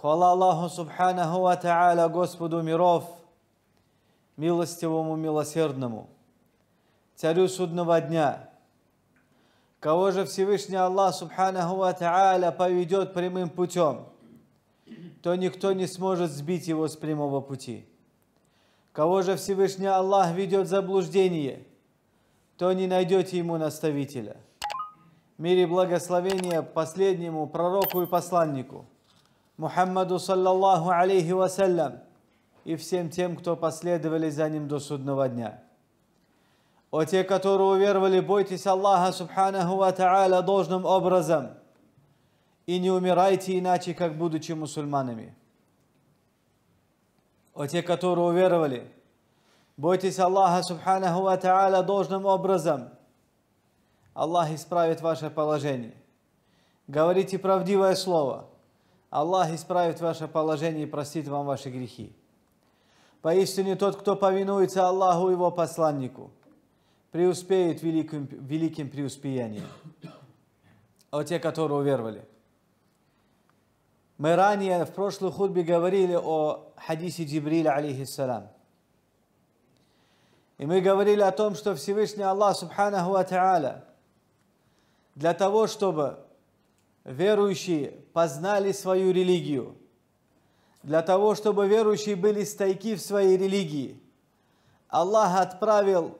Хвала Аллаху Субханаху Ва Та'аля, Господу миров, милостивому, милосердному, царю судного дня. Кого же Всевышний Аллах Субханаху Ва Та'аля поведет прямым путем, то никто не сможет сбить его с прямого пути. Кого же Всевышний Аллах ведет заблуждение, то не найдете ему наставителя. Мир и благословение последнему пророку и посланнику – Мухаммаду саллаллаху алейхи вассалям и всем тем, кто последовали за ним до судного дня. О те, которые уверовали, бойтесь Аллаха субханаху ва та'аля должным образом и не умирайте иначе, как будучи мусульманами. О те, которые уверовали, бойтесь Аллаха субханаху ва та'аля должным образом. Аллах исправит ваше положение. Говорите правдивое слово – Аллах исправит ваше положение и простит вам ваши грехи. Поистине тот, кто повинуется Аллаху его посланнику, преуспеет великим, великим преуспеянием. А те, которые уверовали. Мы ранее в прошлой худбе говорили о хадисе Джибриля, алейхиссалам. И мы говорили о том, что Всевышний Аллах, субханаху ва для того, чтобы верующие познали свою религию. Для того, чтобы верующие были стойки в своей религии, Аллах отправил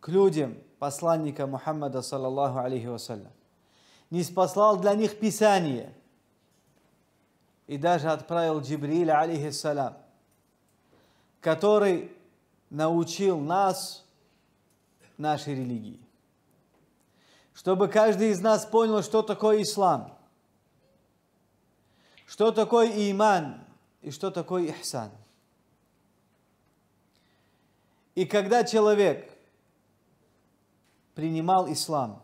к людям посланника Мухаммада, саллаллаху алейхи вассалям. Не спаслал для них Писание. И даже отправил Джибриля, алейхиссалям, который научил нас нашей религии чтобы каждый из нас понял, что такое ислам, что такое иман и что такое ихсан. И когда человек принимал ислам,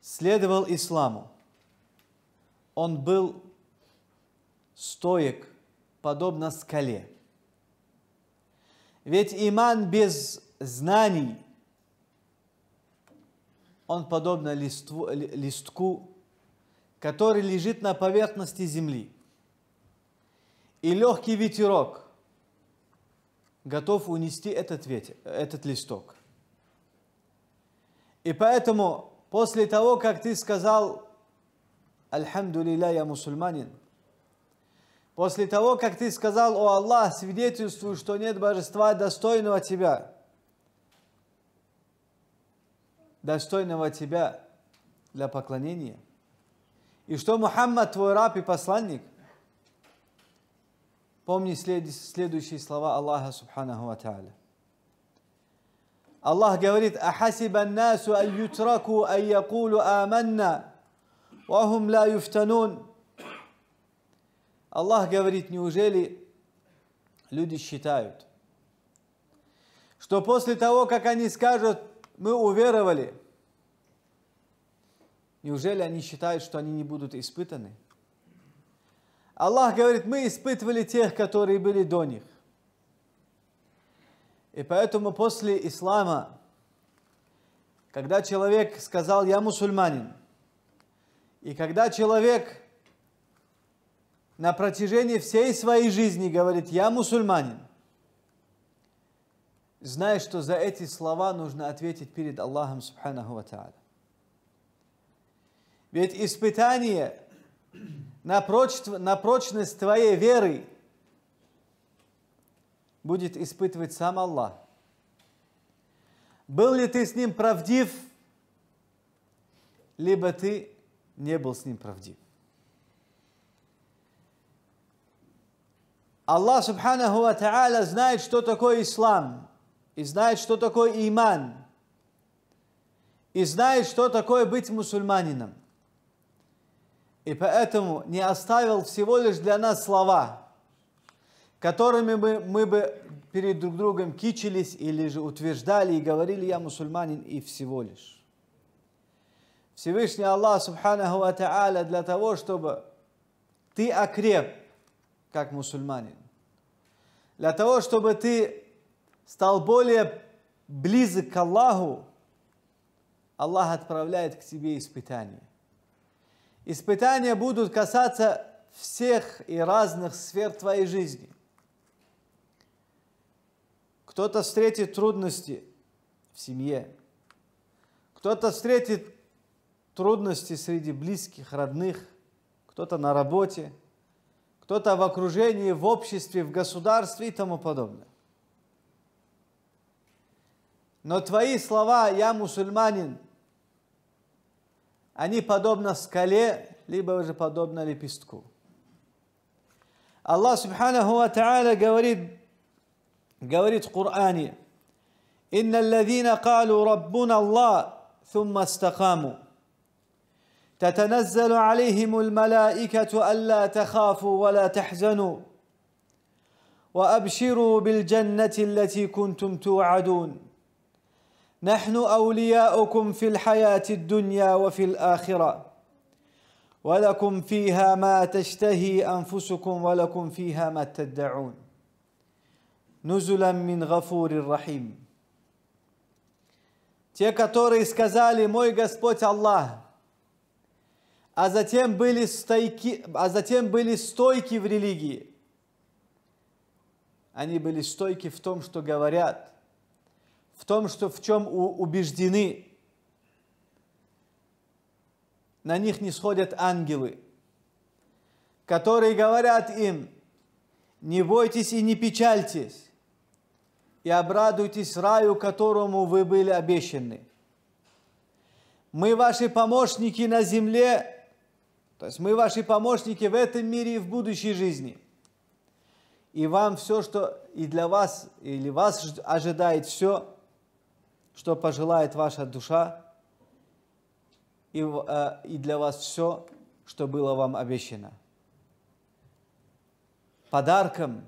следовал исламу, он был стоек, подобно скале. Ведь иман без знаний – он подобно листву, листку, который лежит на поверхности земли. И легкий ветерок готов унести этот, ветер, этот листок. И поэтому после того, как ты сказал «Альхамду лилля, я мусульманин», после того, как ты сказал «О Аллах, свидетельствую, что нет божества достойного тебя», достойного тебя для поклонения. И что Мухаммад твой раб и посланник. Помни следующие слова Аллаха Субханаху Ва Тааля. Аллах говорит, «Ахасиба насу ан ютраку ан якулу аманна, вахум ла юфтанун». Аллах говорит, неужели люди считают, что после того, как они скажут, мы уверовали, Неужели они считают, что они не будут испытаны? Аллах говорит, мы испытывали тех, которые были до них. И поэтому после ислама, когда человек сказал «я мусульманин», и когда человек на протяжении всей своей жизни говорит «я мусульманин», зная, что за эти слова нужно ответить перед Аллахом Субханаху Ва ведь испытание на, проч... на прочность твоей веры будет испытывать сам Аллах. Был ли ты с ним правдив, либо ты не был с ним правдив. Аллах Субханаху Ва Та'аля знает, что такое ислам, и знает, что такое иман, и знает, что такое быть мусульманином. И поэтому не оставил всего лишь для нас слова, которыми мы мы бы перед друг другом кичились или же утверждали и говорили «я мусульманин» и всего лишь. Всевышний Аллах Субханаху Ва Та'аля для того, чтобы ты окреп, как мусульманин. Для того, чтобы ты стал более близок к Аллаху, Аллах отправляет к тебе испытания. Испытания будут касаться всех и разных сфер твоей жизни. Кто-то встретит трудности в семье, кто-то встретит трудности среди близких, родных, кто-то на работе, кто-то в окружении, в обществе, в государстве и тому подобное. Но твои слова «Я мусульманин», Они подобны скале, либо уже подобно лепестку. Аллах Субханаху Ва Та'аля говорит, говорит в Коране, «Инна الذين калу ربنا Аллах, ثم استقاموا تتنزل عليهم الملائكة ألا تخافوا ولا تحزنوا وأبشروا بالجنة التي كنتم توعدون نحن أولياؤكم في الحياة الدنيا وفي الآخرة ولكم فيها ما تشتهي أنفسكم ولكم فيها ما تدعون نزلا من غفور رحيم Те, которые сказали, мой Господь Аллах, а затем были стойки, а затем были стойки в религии. Они были стойки в том, что говорят – в том, что, в чем убеждены. На них не сходят ангелы, которые говорят им, не бойтесь и не печальтесь, и обрадуйтесь раю, которому вы были обещаны. Мы ваши помощники на земле, то есть мы ваши помощники в этом мире и в будущей жизни. И вам все, что и для вас, или вас ожидает все – что пожелает ваша душа, и, э, и для вас все, что было вам обещано. Подарком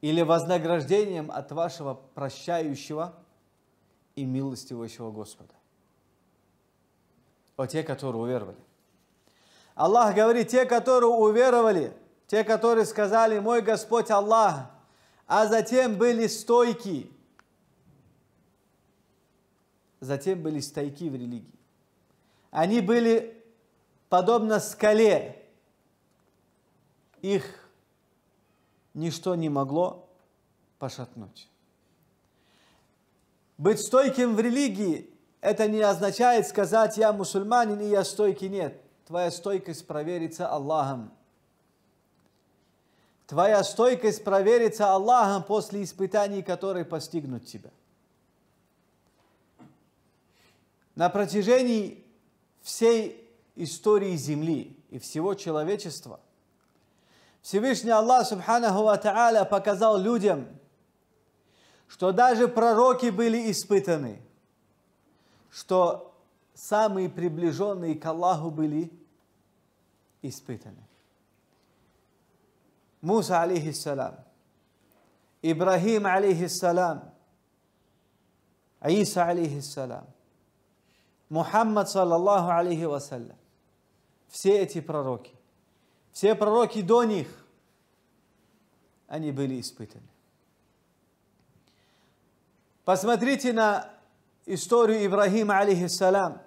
или вознаграждением от вашего прощающего и милостивого Господа. О те, которые уверовали. Аллах говорит, те, которые уверовали, те, которые сказали, мой Господь Аллах, а затем были стойки, затем были стойки в религии. Они были подобно скале. Их ничто не могло пошатнуть. Быть стойким в религии – это не означает сказать «я мусульманин и я стойкий». Нет, твоя стойкость проверится Аллахом. Твоя стойкость проверится Аллахом после испытаний, которые постигнут тебя. На протяжении всей истории Земли и всего человечества Всевышний Аллах Субханаху Ва показал людям, что даже пророки были испытаны, что самые приближенные к Аллаху были испытаны. Муса, алейхиссалам, Ибрахим, алейхиссалам, Аиса, алейхиссалам – Мухаммад, саллаллаху алейхи вассалям. Все эти пророки, все пророки до них, они были испытаны. Посмотрите на историю Ибрахима, алейхиссалям,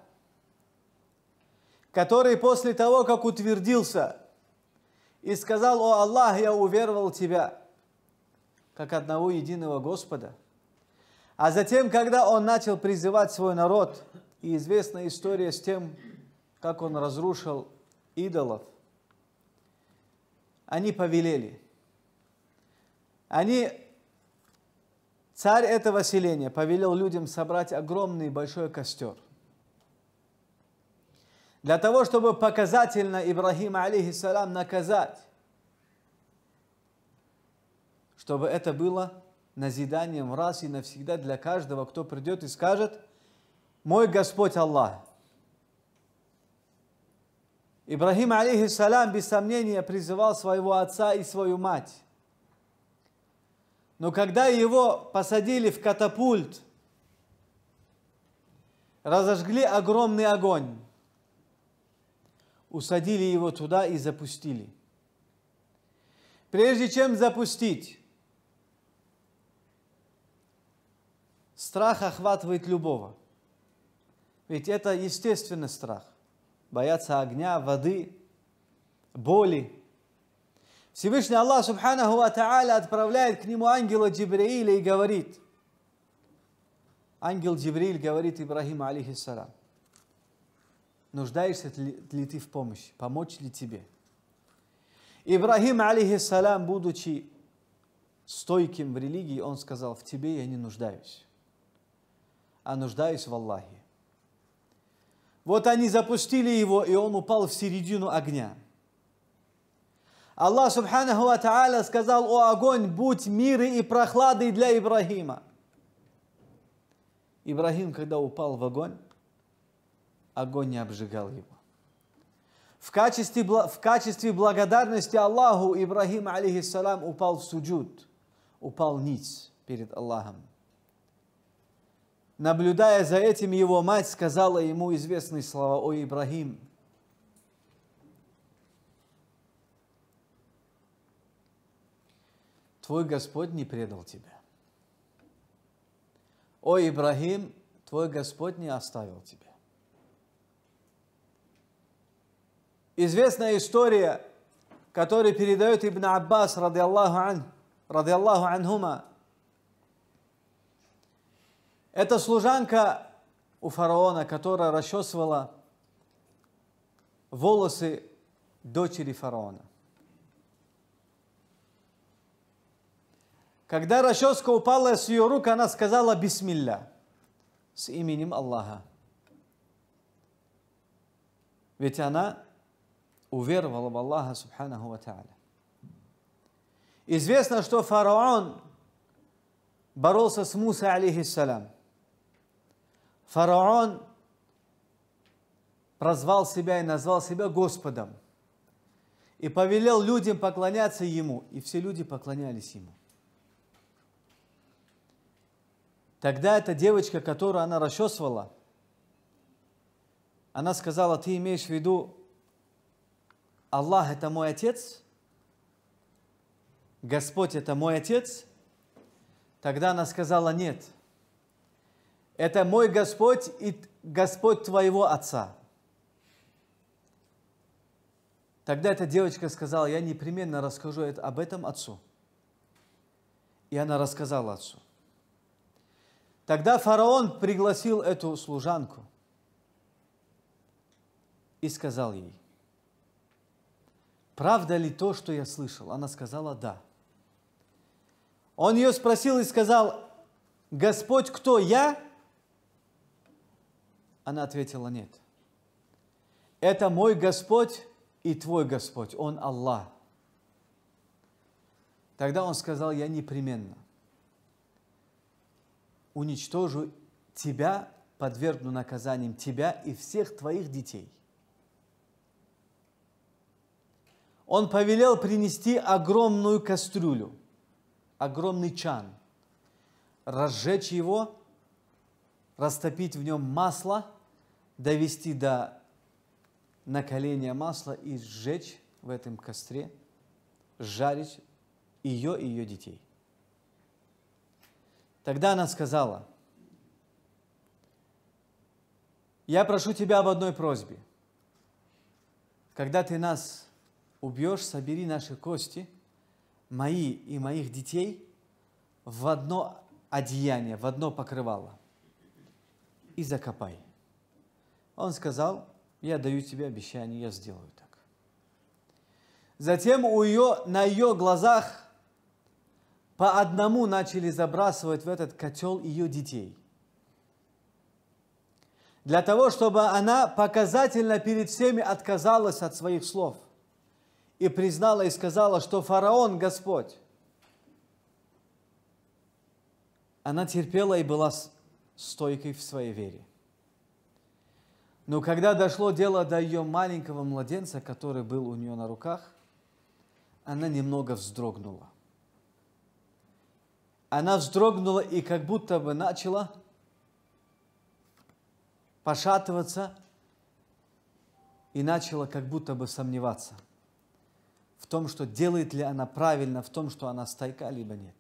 который после того, как утвердился и сказал, «О Аллах, я уверовал Тебя, как одного единого Господа». А затем, когда он начал призывать свой народ – и известна история с тем, как он разрушил идолов. Они повелели. Они, царь этого селения, повелел людям собрать огромный большой костер. Для того, чтобы показательно Ибрахима, алейхиссалам, наказать, чтобы это было назиданием раз и навсегда для каждого, кто придет и скажет – мой Господь Аллах. Ибрахим алейхиссалям, без сомнения, призывал своего отца и свою мать. Но когда его посадили в катапульт, разожгли огромный огонь, усадили его туда и запустили. Прежде чем запустить, страх охватывает любого – ведь это естественный страх. Бояться огня, воды, боли. Всевышний Аллах, субханаху ва отправляет к нему ангела Джибрииля и говорит. Ангел Джибрииль говорит Ибрахиму алейхиссалам. Нуждаешься ли ты в помощи? Помочь ли тебе? Ибрахим алейхиссалам, будучи стойким в религии, он сказал, в тебе я не нуждаюсь, а нуждаюсь в Аллахе. Вот они запустили его, и он упал в середину огня. Аллах Субханаху Ва сказал, «О огонь, будь миры и прохладой для Ибрахима". Ибрахим, когда упал в огонь, огонь не обжигал его. В качестве, в качестве благодарности Аллаху Ибрахим алейхиссалам, упал в суджуд, упал ниц перед Аллахом. Наблюдая за этим, его мать сказала ему известные слова, «О, Ибрагим, твой Господь не предал тебя. О, Ибрагим, твой Господь не оставил тебя». Известная история, которую передает Ибн Аббас, ради Аллаху, ан, ради Аллаху анхума, это служанка у фараона, которая расчесывала волосы дочери фараона. Когда расческа упала с ее рук, она сказала «Бисмилля» с именем Аллаха. Ведь она уверовала в Аллаха, субханаху ва та'аля. Известно, что фараон боролся с Муса, алейхиссалям. Фараон прозвал себя и назвал себя Господом. И повелел людям поклоняться Ему. И все люди поклонялись Ему. Тогда эта девочка, которую она расчесывала, она сказала, ты имеешь в виду, Аллах это мой отец, Господь это мой отец. Тогда она сказала, нет, это мой Господь и Господь твоего отца. Тогда эта девочка сказала, я непременно расскажу об этом отцу. И она рассказала отцу. Тогда фараон пригласил эту служанку и сказал ей, правда ли то, что я слышал? Она сказала, да. Он ее спросил и сказал, Господь кто я она ответила, нет. Это мой Господь и твой Господь, Он Аллах. Тогда он сказал, я непременно уничтожу тебя, подвергну наказанием тебя и всех твоих детей. Он повелел принести огромную кастрюлю, огромный чан, разжечь его, растопить в нем масло – довести до накаления масла и сжечь в этом костре, жарить ее и ее детей. Тогда она сказала, я прошу тебя об одной просьбе. Когда ты нас убьешь, собери наши кости, мои и моих детей, в одно одеяние, в одно покрывало и закопай. Он сказал, я даю тебе обещание, я сделаю так. Затем у ее, на ее глазах по одному начали забрасывать в этот котел ее детей. Для того, чтобы она показательно перед всеми отказалась от своих слов и признала и сказала, что фараон Господь. Она терпела и была стойкой в своей вере. Но когда дошло дело до ее маленького младенца, который был у нее на руках, она немного вздрогнула. Она вздрогнула и как будто бы начала пошатываться и начала как будто бы сомневаться в том, что делает ли она правильно, в том, что она стойка, либо нет.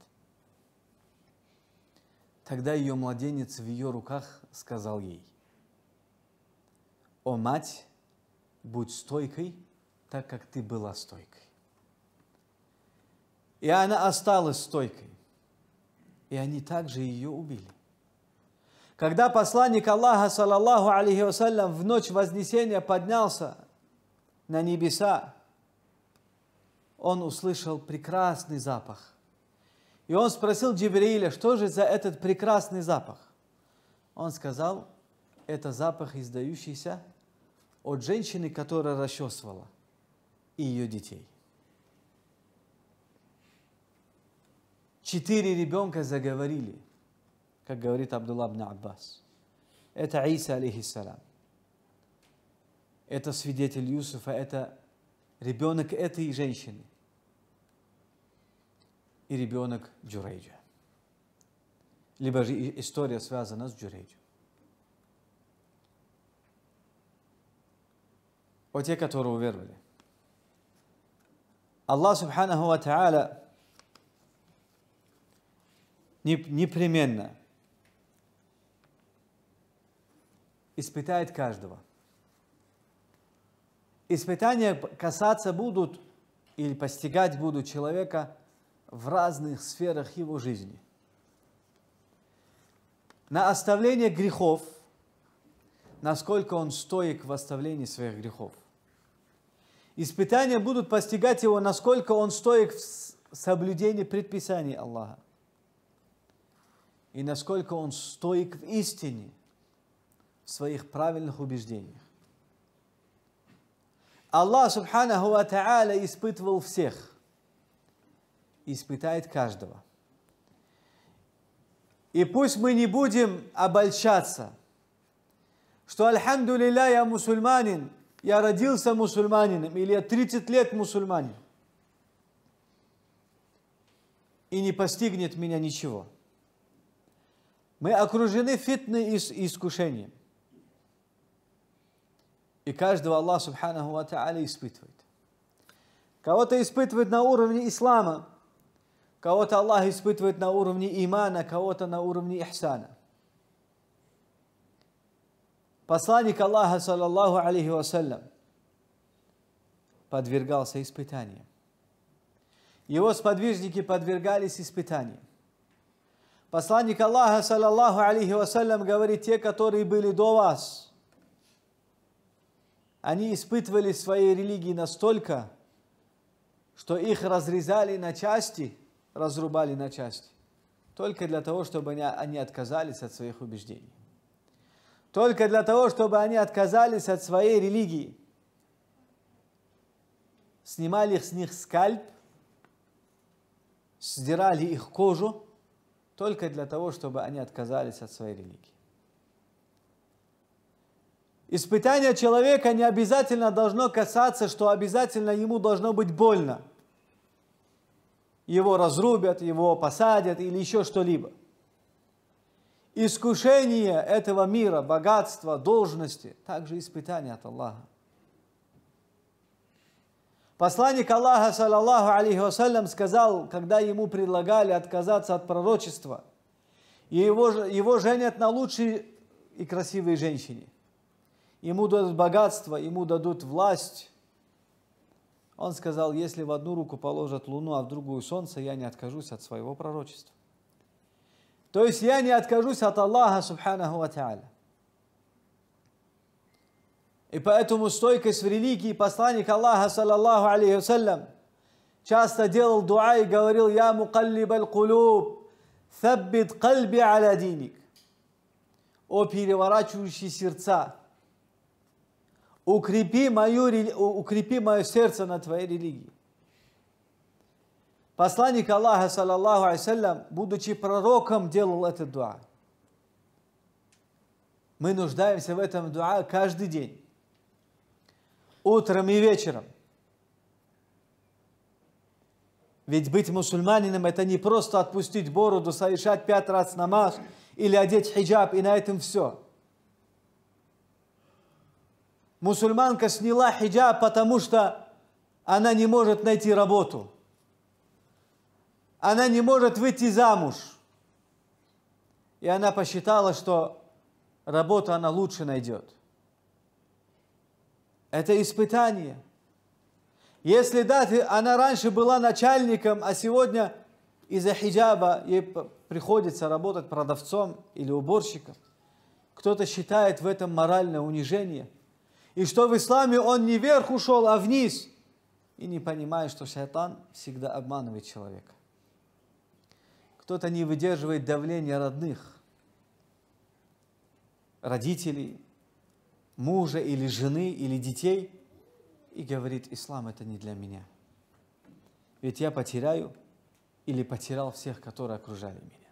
Тогда ее младенец в ее руках сказал ей – «О мать, будь стойкой, так как ты была стойкой». И она осталась стойкой. И они также ее убили. Когда посланник Аллаха, салаллаху алейхи вассалям, в ночь Вознесения поднялся на небеса, он услышал прекрасный запах. И он спросил Джибрииля, что же за этот прекрасный запах? Он сказал, это запах, издающийся от женщины, которая расчесывала, и ее детей. Четыре ребенка заговорили, как говорит Абдулла Абн Аббас. Это Иса, алейхиссалам. Это свидетель Юсуфа, это ребенок этой женщины и ребенок Джурейджа. Либо же история связана с Джурейджем. о те, которые уверовали. Аллах Субханаху Ва непременно испытает каждого. Испытания касаться будут или постигать будут человека в разных сферах его жизни. На оставление грехов, насколько он стоек в оставлении своих грехов – Испытания будут постигать его, насколько он стоит в соблюдении предписаний Аллаха. И насколько он стоик в истине, в своих правильных убеждениях. Аллах, субханаху ва та'аля, испытывал всех. Испытает каждого. И пусть мы не будем обольщаться, что, альхамду я мусульманин, я родился мусульманином, или я 30 лет мусульманин, и не постигнет меня ничего. Мы окружены фитны и искушением. И каждого Аллах Субханаху Ва Та'аля испытывает. Кого-то испытывает на уровне ислама, кого-то Аллах испытывает на уровне имана, кого-то на уровне ихсана. Посланник Аллаха, саллаллаху алейхи вассалям, подвергался испытаниям. Его сподвижники подвергались испытаниям. Посланник Аллаха, саллаллаху алейхи вассалям, говорит, те, которые были до вас, они испытывали свои религии настолько, что их разрезали на части, разрубали на части, только для того, чтобы они отказались от своих убеждений только для того, чтобы они отказались от своей религии. Снимали с них скальп, сдирали их кожу, только для того, чтобы они отказались от своей религии. Испытание человека не обязательно должно касаться, что обязательно ему должно быть больно. Его разрубят, его посадят или еще что-либо – искушение этого мира, богатства, должности, также испытание от Аллаха. Посланник Аллаха, саллаллаху алейхи вассалям, сказал, когда ему предлагали отказаться от пророчества, и его, его женят на лучшей и красивой женщине. Ему дадут богатство, ему дадут власть. Он сказал, если в одну руку положат луну, а в другую солнце, я не откажусь от своего пророчества. То есть я не откажусь от Аллаха, субханаху ва та'аля. И поэтому стойкость в религии посланник Аллаха, саллаллаху алейхи вассалям, часто делал дуа и говорил, «Я мукаллиб аль-кулуб, саббит кальби аля диник». «О переворачивающий сердца, укрепи, мою, укрепи мое сердце на твоей религии». Посланник Аллаха, саллаллаху алейсалям, будучи пророком, делал этот дуа. Мы нуждаемся в этом дуа каждый день. Утром и вечером. Ведь быть мусульманином – это не просто отпустить бороду, совершать пять раз намаз или одеть хиджаб, и на этом все. Мусульманка сняла хиджаб, потому что она не может найти работу – она не может выйти замуж. И она посчитала, что работу она лучше найдет. Это испытание. Если да, она раньше была начальником, а сегодня из-за хиджаба ей приходится работать продавцом или уборщиком. Кто-то считает в этом моральное унижение. И что в исламе он не вверх ушел, а вниз. И не понимает, что шайтан всегда обманывает человека кто-то не выдерживает давления родных, родителей, мужа или жены или детей и говорит, ислам это не для меня. Ведь я потеряю или потерял всех, которые окружали меня.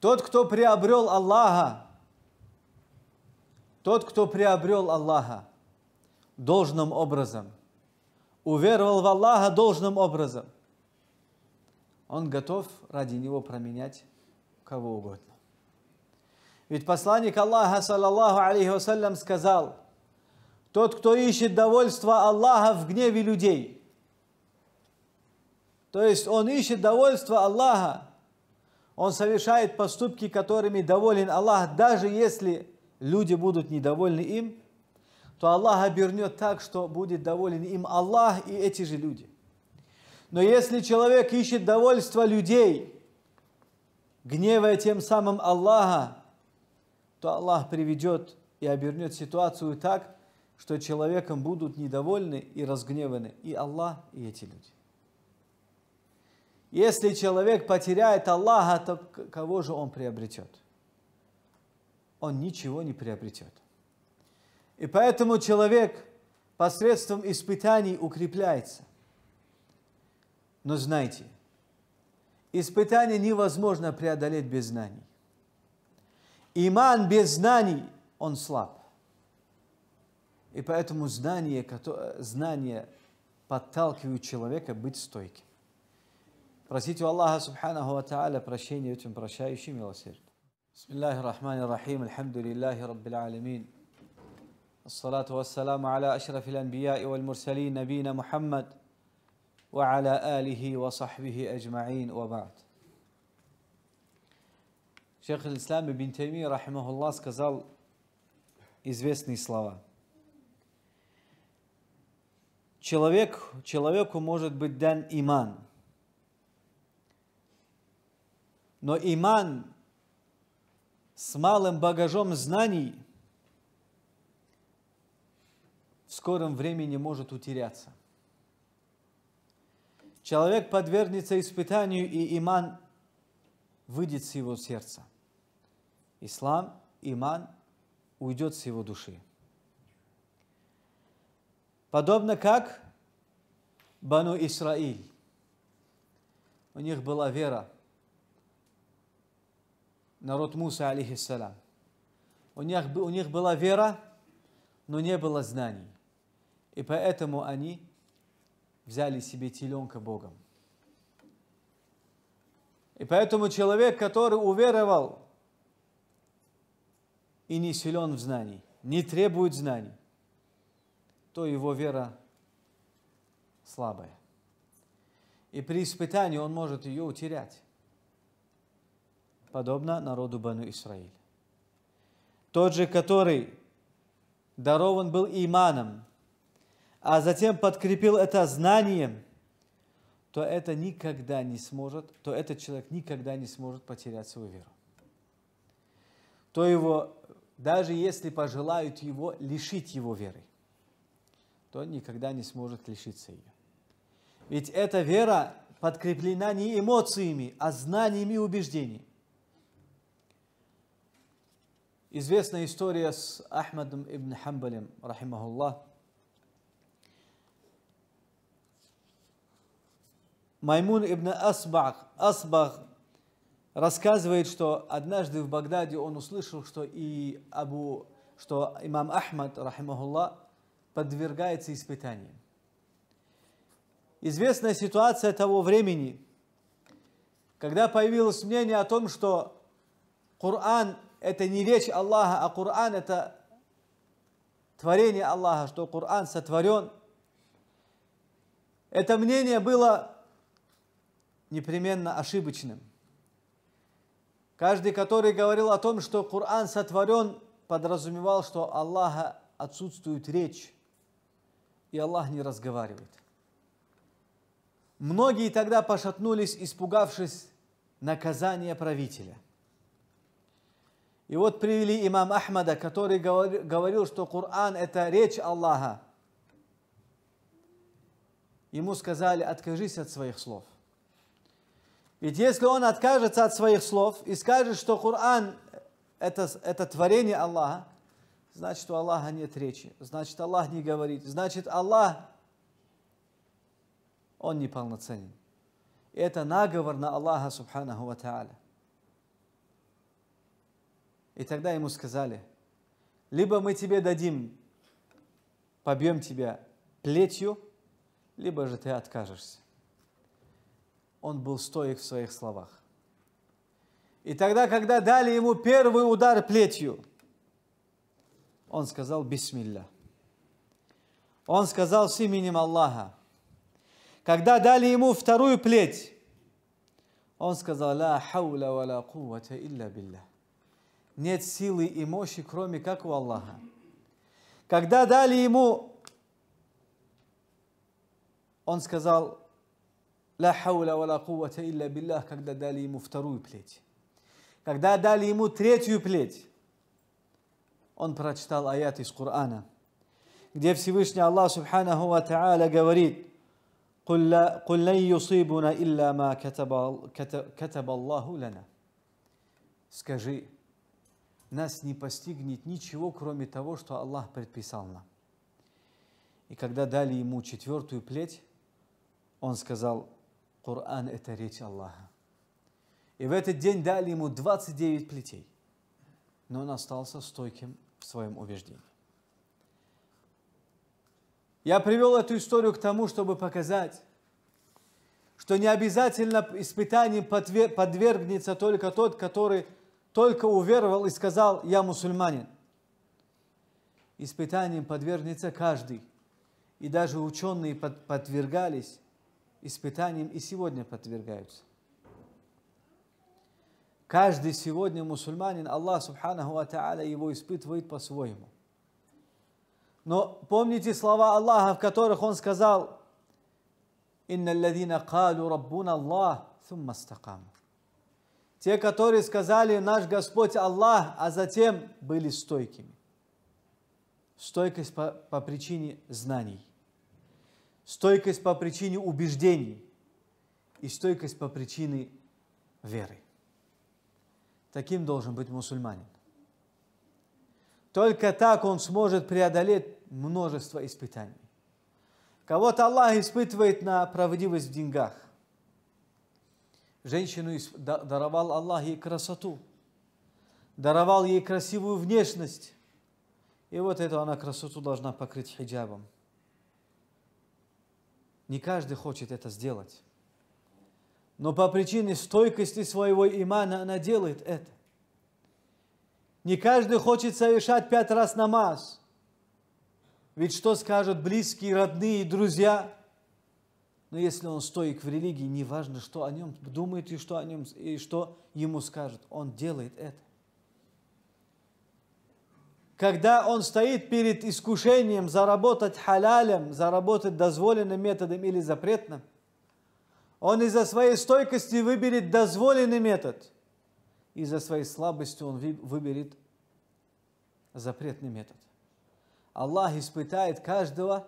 Тот, кто приобрел Аллаха, тот, кто приобрел Аллаха должным образом, уверовал в Аллаха должным образом, он готов ради него променять кого угодно. Ведь посланник Аллаха, саллаллаху алейхи вассалям, сказал, тот, кто ищет довольство Аллаха в гневе людей. То есть он ищет довольство Аллаха, он совершает поступки, которыми доволен Аллах, даже если люди будут недовольны им, то Аллах обернет так, что будет доволен им Аллах и эти же люди. Но если человек ищет довольство людей, гневая тем самым Аллаха, то Аллах приведет и обернет ситуацию так, что человеком будут недовольны и разгневаны и Аллах, и эти люди. Если человек потеряет Аллаха, то кого же он приобретет? Он ничего не приобретет. И поэтому человек посредством испытаний укрепляется – но знайте, испытание невозможно преодолеть без знаний. Иман без знаний, он слаб. И поэтому знания, знание подталкивает человека быть стойким. Просите у Аллаха Субханаху Ва Та'аля прощения этим прощающим милосердным. بسم рахим الرحمن الرحيم الحمد لله رب العالمين الصلاة والسلام على и الأنبياء والمرسلين نبينا Мухаммад وعلى آله وصحبه أجمعين وبعد Шейх Ислам Ибн Тайми, рахимахуллах, сказал известные слова. Человек, человеку может быть дан иман, но иман с малым багажом знаний в скором времени может утеряться – Человек подвергнется испытанию, и иман выйдет с его сердца. Ислам, иман уйдет с его души. Подобно как Бану Исраиль. У них была вера. Народ Муса, алейхиссалам. У них, у них была вера, но не было знаний. И поэтому они взяли себе теленка Богом. И поэтому человек, который уверовал и не силен в знании, не требует знаний, то его вера слабая. И при испытании он может ее утерять. Подобно народу Бану Исраиль. Тот же, который дарован был иманом, а затем подкрепил это знанием, то это никогда не сможет, то этот человек никогда не сможет потерять свою веру. То его, даже если пожелают его лишить его веры, то он никогда не сможет лишиться ее. Ведь эта вера подкреплена не эмоциями, а знаниями и убеждениями. Известная история с Ахмадом ибн Хамбалем, рахимахуллах, Маймун ибн Асбах, Асбах рассказывает, что однажды в Багдаде он услышал, что и Абу, что имам Ахмад, рахимахулла, подвергается испытаниям. Известная ситуация того времени, когда появилось мнение о том, что Коран – это не речь Аллаха, а Коран – это творение Аллаха, что Коран сотворен. Это мнение было непременно ошибочным. Каждый, который говорил о том, что Коран сотворен, подразумевал, что Аллаха отсутствует речь, и Аллах не разговаривает. Многие тогда пошатнулись, испугавшись наказания правителя. И вот привели имам Ахмада, который говорил, что Коран – это речь Аллаха. Ему сказали, откажись от своих слов. Ведь если он откажется от своих слов и скажет, что Коран это, это творение Аллаха, значит, у Аллаха нет речи, значит, Аллах не говорит, значит, Аллах, он неполноценен. Это наговор на Аллаха, субханаху ва та'аля. И тогда ему сказали, либо мы тебе дадим, побьем тебя плетью, либо же ты откажешься он был стоек в своих словах. И тогда, когда дали ему первый удар плетью, он сказал «Бисмилля». Он сказал с именем Аллаха. Когда дали ему вторую плеть, он сказал «Ла хауля ва ла куввата илля билля». Нет силы и мощи, кроме как у Аллаха. Когда дали ему, он сказал ла хауля ва ла куввата илля биллах, когда дали ему вторую плеть. Когда дали ему третью плеть, он прочитал аят из Корана, где Всевышний Аллах Субханаху Ва Та'аля говорит, قل لن يصيبنا إلا ما كتب, كتب الله لنا. Скажи, нас не постигнет ничего, кроме того, что Аллах предписал нам. И когда дали ему четвертую плеть, он сказал, Коран – это речь Аллаха. И в этот день дали ему 29 плетей, но он остался стойким в своем убеждении. Я привел эту историю к тому, чтобы показать, что не обязательно испытанием подвергнется только тот, который только уверовал и сказал «я мусульманин». Испытанием подвергнется каждый. И даже ученые подвергались испытаниям и сегодня подвергаются. Каждый сегодня мусульманин, Аллах Субханаху Ва Та'аля его испытывает по-своему. Но помните слова Аллаха, в которых Он сказал, «Инна алладина калю раббуна Аллах, сумма стакаму». Те, которые сказали «Наш Господь Аллах», а затем были стойкими. Стойкость по, по причине знаний – стойкость по причине убеждений и стойкость по причине веры. Таким должен быть мусульманин. Только так он сможет преодолеть множество испытаний. Кого-то Аллах испытывает на правдивость в деньгах. Женщину даровал Аллах ей красоту, даровал ей красивую внешность. И вот эту она красоту должна покрыть хиджабом. Не каждый хочет это сделать. Но по причине стойкости своего имана она делает это. Не каждый хочет совершать пять раз намаз. Ведь что скажут близкие, родные, друзья? Но если он стоик в религии, неважно, что о нем думают и что, о нем, и что ему скажут, он делает это когда он стоит перед искушением заработать халялем, заработать дозволенным методом или запретным, он из-за своей стойкости выберет дозволенный метод, из-за своей слабости он выберет запретный метод. Аллах испытает каждого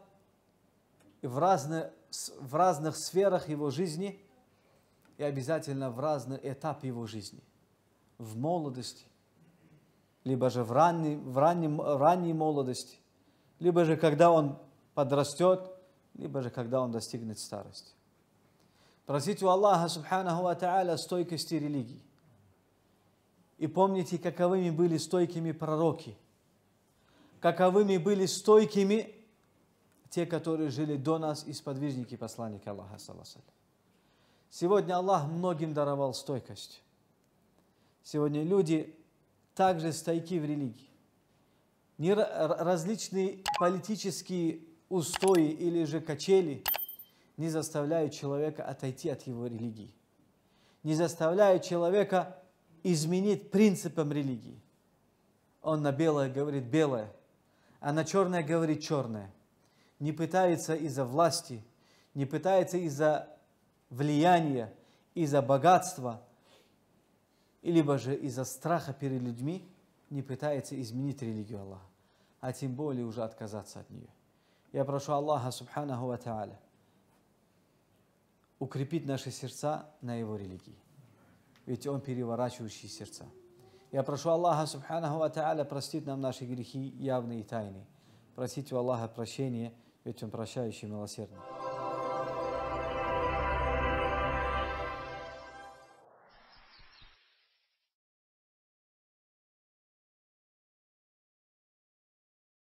в, разных, в разных сферах его жизни и обязательно в разных этапах его жизни. В молодости – либо же в, ранней, в, ранней, э, в ранней молодости, либо же когда он подрастет, либо же когда он достигнет старости. Просите у Аллаха, субханаху ва та'аля, стойкости религии. И помните, каковыми были стойкими пророки, каковыми были стойкими те, которые жили до нас, и сподвижники посланника Аллаха, саллаху Сегодня Аллах многим даровал стойкость. Сегодня люди также стойки в религии. Не различные политические устои или же качели не заставляют человека отойти от его религии. Не заставляют человека изменить принципам религии. Он на белое говорит белое, а на черное говорит черное. Не пытается из-за власти, не пытается из-за влияния, из-за богатства – либо же из-за страха перед людьми не пытается изменить религию Аллаха, а тем более уже отказаться от нее. Я прошу Аллаха, субханаху ва та'аля, укрепить наши сердца на Его религии. Ведь Он переворачивающий сердца. Я прошу Аллаха, субханаху ва та'аля, простить нам наши грехи явные и тайные. Просить у Аллаха прощения, ведь Он прощающий милосердный.